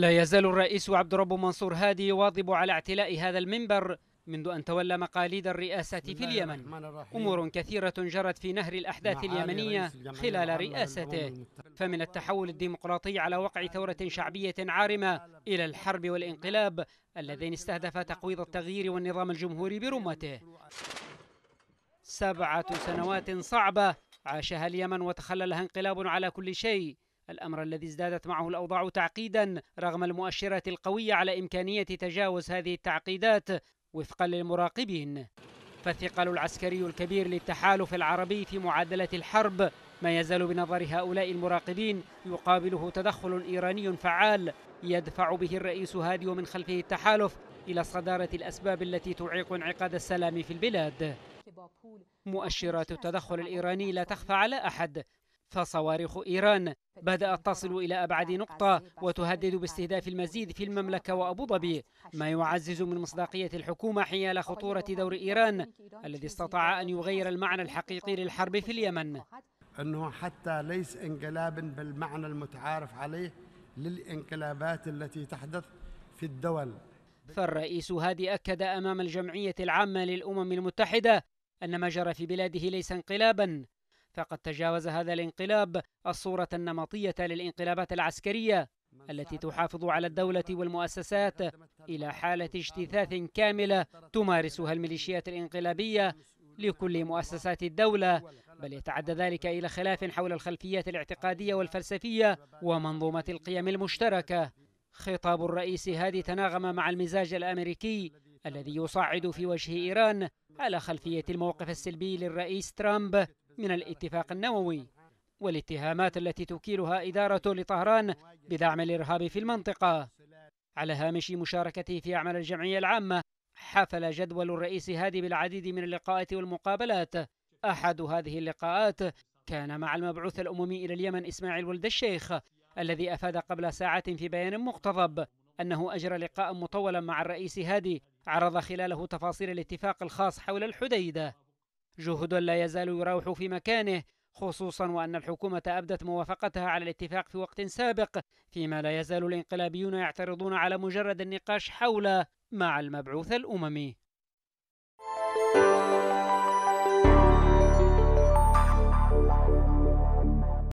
لا يزال الرئيس عبد الرب منصور هادي يواظب على اعتلاء هذا المنبر منذ أن تولى مقاليد الرئاسة في اليمن أمور كثيرة جرت في نهر الأحداث نعم، اليمنية خلال رئاسته فمن التحول الديمقراطي على وقع ثورة شعبية عارمة إلى الحرب والانقلاب اللذين استهدفا تقويض التغيير والنظام الجمهوري برمته سبعة سنوات صعبة عاشها اليمن وتخللها انقلاب على كل شيء الأمر الذي ازدادت معه الأوضاع تعقيدا رغم المؤشرات القوية على إمكانية تجاوز هذه التعقيدات وفقا للمراقبين فالثقل العسكري الكبير للتحالف العربي في معادلة الحرب ما يزال بنظر هؤلاء المراقبين يقابله تدخل إيراني فعال يدفع به الرئيس هادي ومن خلفه التحالف إلى صدارة الأسباب التي تعيق انعقاد السلام في البلاد مؤشرات التدخل الإيراني لا تخفى على أحد فصواريخ إيران بدأت تصل إلى أبعد نقطة وتهدد باستهداف المزيد في المملكة وأبوظبي ما يعزز من مصداقية الحكومة حيال خطورة دور إيران الذي استطاع أن يغير المعنى الحقيقي للحرب في اليمن أنه حتى ليس انقلابا بالمعنى المتعارف عليه للانقلابات التي تحدث في الدول فالرئيس هادي أكد أمام الجمعية العامة للأمم المتحدة أن ما جرى في بلاده ليس انقلابا فقد تجاوز هذا الانقلاب الصورة النمطية للانقلابات العسكرية التي تحافظ على الدولة والمؤسسات إلى حالة اجتثاث كاملة تمارسها الميليشيات الانقلابية لكل مؤسسات الدولة بل يتعدى ذلك إلى خلاف حول الخلفيات الاعتقادية والفلسفية ومنظومة القيم المشتركة خطاب الرئيس هادي تناغم مع المزاج الأمريكي الذي يصعد في وجه إيران على خلفية الموقف السلبي للرئيس ترامب من الاتفاق النووي والاتهامات التي تكيلها إدارة لطهران بدعم الإرهاب في المنطقة على هامش مشاركته في أعمال الجمعية العامة حفل جدول الرئيس هادي بالعديد من اللقاءات والمقابلات أحد هذه اللقاءات كان مع المبعوث الأممي إلى اليمن إسماعيل ولد الشيخ الذي أفاد قبل ساعات في بيان مقتضب أنه أجرى لقاء مطولا مع الرئيس هادي عرض خلاله تفاصيل الاتفاق الخاص حول الحديدة جهد لا يزال يراوح في مكانه خصوصا وأن الحكومة أبدت موافقتها على الاتفاق في وقت سابق فيما لا يزال الانقلابيون يعترضون على مجرد النقاش حول مع المبعوث الأممي